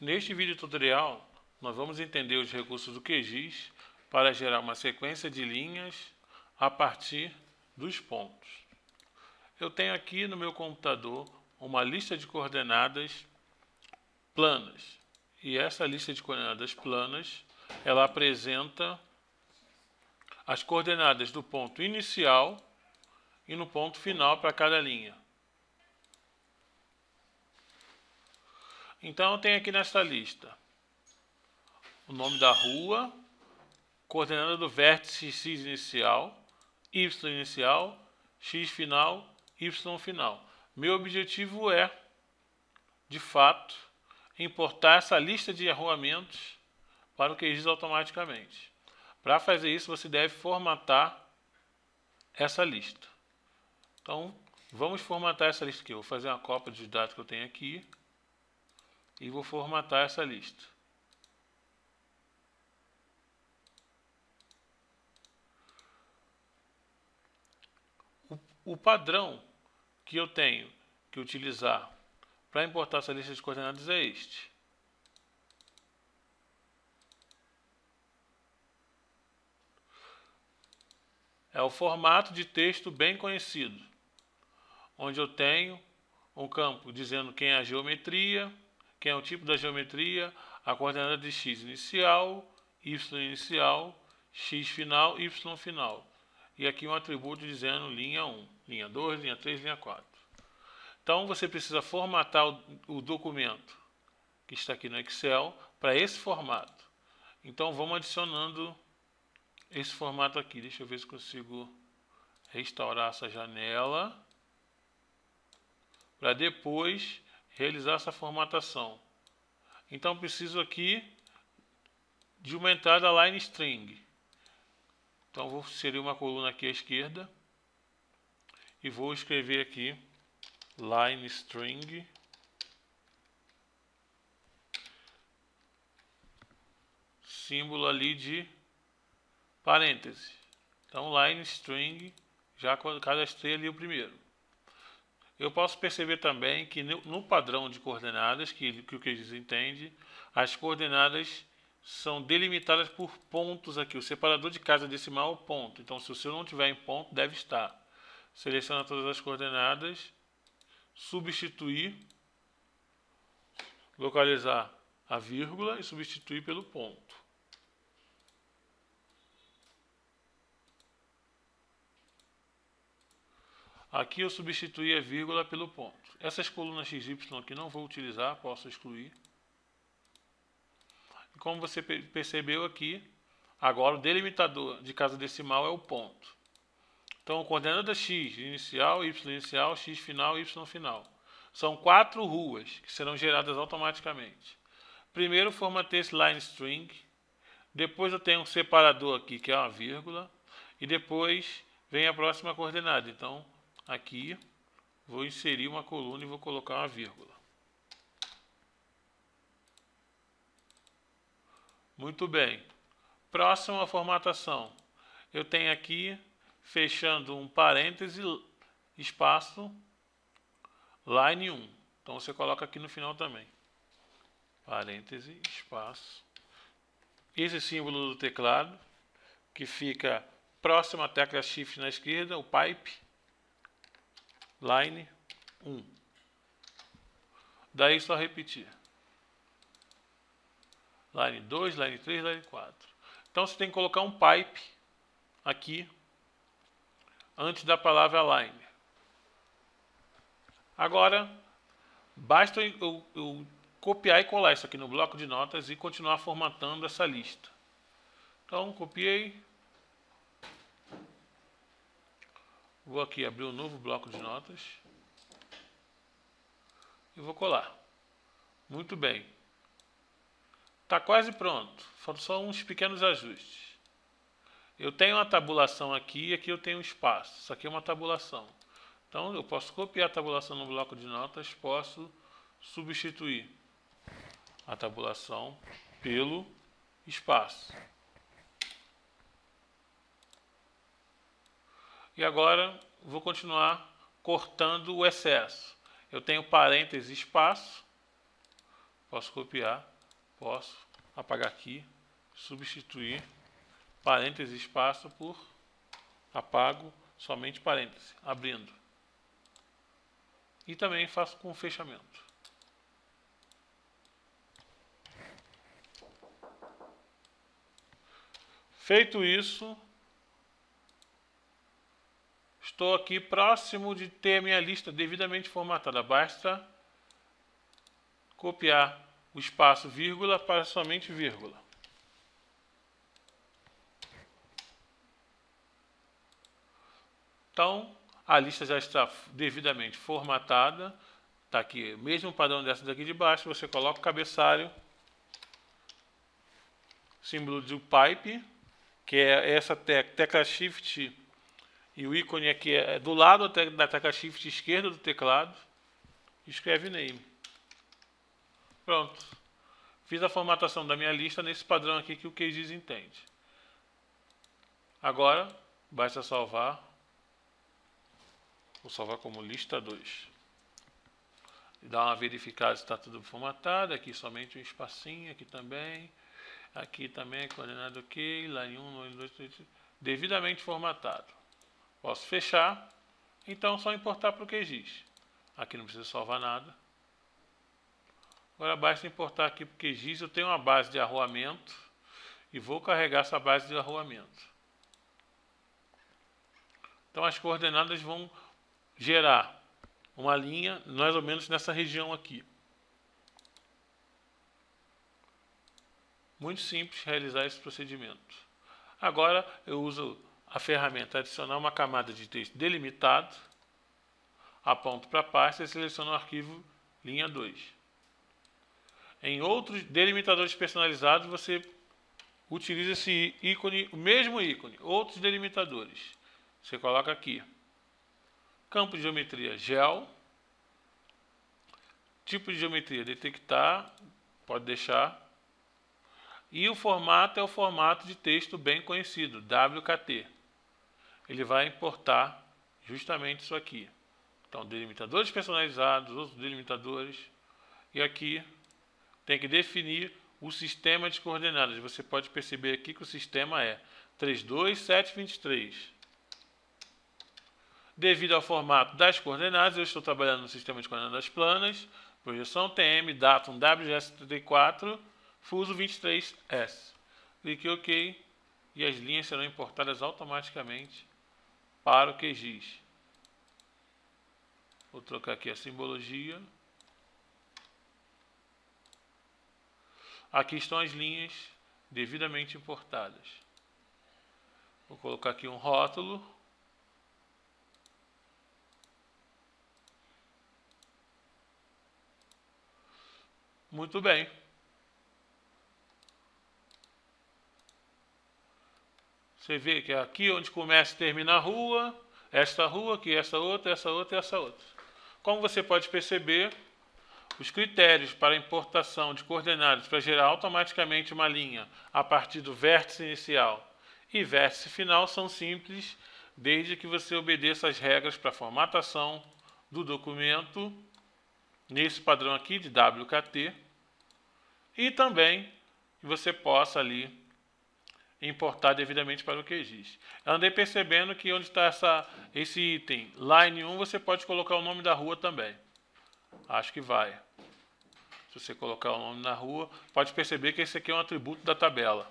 Neste vídeo tutorial, nós vamos entender os recursos do QGIS para gerar uma sequência de linhas a partir dos pontos. Eu tenho aqui no meu computador uma lista de coordenadas planas. E essa lista de coordenadas planas, ela apresenta as coordenadas do ponto inicial e no ponto final para cada linha. Então eu tenho aqui nesta lista o nome da rua, coordenada do vértice x inicial, y inicial, x final, y final. Meu objetivo é, de fato, importar essa lista de arruamentos para o QGIS automaticamente. Para fazer isso, você deve formatar essa lista. Então, vamos formatar essa lista aqui. Eu vou fazer uma cópia dos dados que eu tenho aqui e vou formatar essa lista. O, padrão que eu tenho que utilizar para importar essa lista de coordenadas é este. É o formato de texto bem conhecido, onde eu tenho um campo dizendo quem é a geometria, que é o tipo da geometria, a coordenada de x inicial, y inicial, x final, y final. E aqui um atributo dizendo linha 1, linha 2, linha 3, linha 4. Então você precisa formatar o, o documento que está aqui no Excel para esse formato. Então vamos adicionando esse formato aqui. Deixa eu ver se consigo restaurar essa janela para depois realizar essa formatação. Então preciso aqui de uma entrada line string. Então vou inserir uma coluna aqui à esquerda e vou escrever aqui line string símbolo ali de parêntese. Então line string já cadastrei ali o primeiro eu posso perceber também que no padrão de coordenadas que, que o QGIS entende, as coordenadas são delimitadas por pontos aqui. O separador de casa decimal é o ponto. Então, se o seu não tiver em ponto, deve estar. Seleciona todas as coordenadas, substituir, localizar a vírgula e substituir pelo ponto. Aqui eu substituí a vírgula pelo ponto. Essas colunas XY aqui não vou utilizar, posso excluir. E como você percebeu aqui, agora o delimitador de casa decimal é o ponto. Então, coordenada x inicial, y inicial, x final, y final. São quatro ruas que serão geradas automaticamente. Primeiro, formatei esse line string. Depois, eu tenho um separador aqui, que é uma vírgula. E depois, vem a próxima coordenada. Então, aqui, vou inserir uma coluna e vou colocar uma vírgula. Muito bem. Próxima formatação. Eu tenho aqui, fechando um parêntese, espaço, line 1. Então você coloca aqui no final também. Parêntese, espaço. Esse símbolo do teclado, que fica próximo à tecla Shift na esquerda, o pipe line 1. Daí só repetir. Line 2, line 3, line 4. Então você tem que colocar um pipe aqui antes da palavra line. Agora, basta eu, eu copiar e colar isso aqui no bloco de notas e continuar formatando essa lista. Então, copiei, Vou aqui abrir um novo bloco de notas. E vou colar. Muito bem. Está quase pronto. Faltam só uns pequenos ajustes. Eu tenho uma tabulação aqui e aqui eu tenho um espaço. Isso aqui é uma tabulação. Então eu posso copiar a tabulação no bloco de notas, posso substituir a tabulação pelo espaço. E agora vou continuar cortando o excesso. Eu tenho parênteses espaço. Posso copiar, posso apagar aqui, substituir parênteses espaço por apago somente parênteses, abrindo. E também faço com fechamento. Feito isso, Estou aqui próximo de ter a minha lista devidamente formatada. Basta copiar o espaço vírgula para somente vírgula. Então, a lista já está devidamente formatada. Está aqui, mesmo padrão dessa daqui de baixo, você coloca o cabeçalho, símbolo de pipe, que é essa tecla, tecla Shift e o ícone aqui é, é do lado da tecla Shift esquerda do teclado. Escreve name. Pronto. Fiz a formatação da minha lista nesse padrão aqui que o QGIS entende. Agora, basta salvar. Vou salvar como lista 2. Dá uma verificada se está tudo formatado. Aqui somente um espacinho, aqui também. Aqui também, é coordenado OK, lá em 1, 2, 3, devidamente formatado. Posso fechar. Então, só importar para o QGIS. Aqui não precisa salvar nada. Agora basta importar aqui para o QGIS. Eu tenho uma base de arruamento. E vou carregar essa base de arruamento. Então, as coordenadas vão gerar uma linha mais ou menos nessa região aqui. Muito simples realizar esse procedimento. Agora eu uso a ferramenta adicionar uma camada de texto delimitado, aponto para a pasta e seleciono o arquivo linha 2. Em outros delimitadores personalizados, você utiliza esse ícone, o mesmo ícone, outros delimitadores. Você coloca aqui, campo de geometria gel, tipo de geometria detectar, pode deixar, e o formato é o formato de texto bem conhecido, WKT ele vai importar justamente isso aqui. Então, delimitadores personalizados, outros delimitadores. E aqui tem que definir o sistema de coordenadas. Você pode perceber aqui que o sistema é 32723. Devido ao formato das coordenadas, eu estou trabalhando no sistema de coordenadas planas, projeção TM, datum WGS34, fuso 23S. Clique OK e as linhas serão importadas automaticamente para o QGIS. Vou trocar aqui a simbologia. Aqui estão as linhas devidamente importadas. Vou colocar aqui um rótulo. Muito bem. Você vê que é aqui onde começa e termina a rua, esta rua, aqui essa outra, essa outra e essa outra. Como você pode perceber, os critérios para importação de coordenadas para gerar automaticamente uma linha a partir do vértice inicial e vértice final são simples, desde que você obedeça as regras para formatação do documento nesse padrão aqui de WKT e também você possa ali importar devidamente para o que existe. Andei percebendo que onde está essa, esse item, line 1, você pode colocar o nome da rua também. Acho que vai. Se você colocar o nome na rua, pode perceber que esse aqui é um atributo da tabela.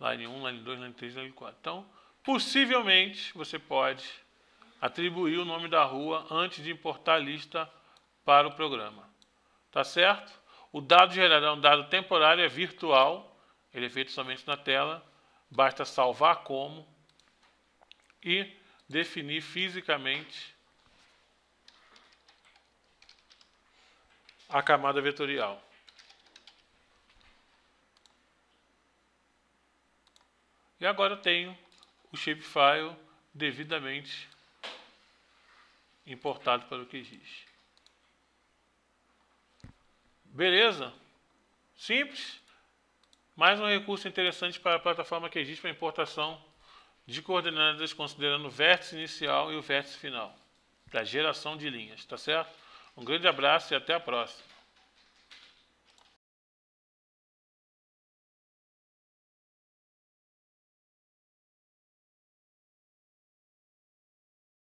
Line 1, line 2, line 3, line 4. Então, possivelmente, você pode atribuir o nome da rua antes de importar a lista para o programa. Tá certo? O dado gerado é um dado temporário, é virtual, ele é feito somente na tela, basta salvar como e definir fisicamente a camada vetorial. E agora eu tenho o shapefile devidamente importado para o QGIS. Beleza? Simples. Mais um recurso interessante para a plataforma que existe para importação de coordenadas considerando o vértice inicial e o vértice final, da geração de linhas, tá certo? Um grande abraço e até a próxima.